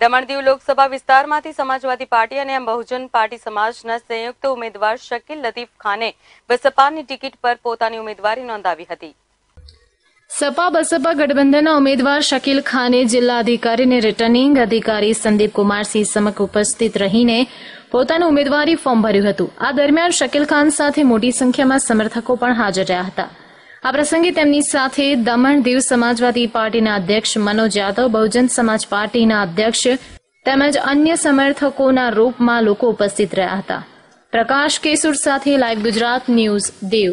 દમણ દીવ લોકસભા વિસ્તારમાંથી સમાજવાદી પાર્ટી અને બહુજન પાર્ટી સમાજના સંયુક્ત ઉમેદવાર શકીલ લતીફ ખાને બસપાની ટિકિટ પર પોતાની ઉમેદવારી નોંધાવી હતી સપા બસપા ગઠબંધનના ઉમેદવાર શકીલ ખાને જિલ્લા અધિકારી અને રિટર્નિંગ અધિકારી સંદીપ કુમારસિંહ સમક્ષ ઉપસ્થિત રહીને પોતાનું ઉમેદવારી ફોર્મ ભર્યું હતું આ દરમિયાન શકીલ ખાન સાથે મોટી સંખ્યામાં સમર્થકો પણ હાજર રહ્યા હતા આ પ્રસંગે તેમની સાથે દમણ દીવ સમાજવાદી પાર્ટીના અધ્યક્ષ મનોજ યાદવ બહુજન સમાજ પાર્ટીના અધ્યક્ષ તેમજ અન્ય સમર્થકોના રૂપમાં લોકો ઉપસ્થિત રહ્યા હતા પ્રકાશ કેસુર સાથે લાઈવ ગુજરાત ન્યૂઝ દેવ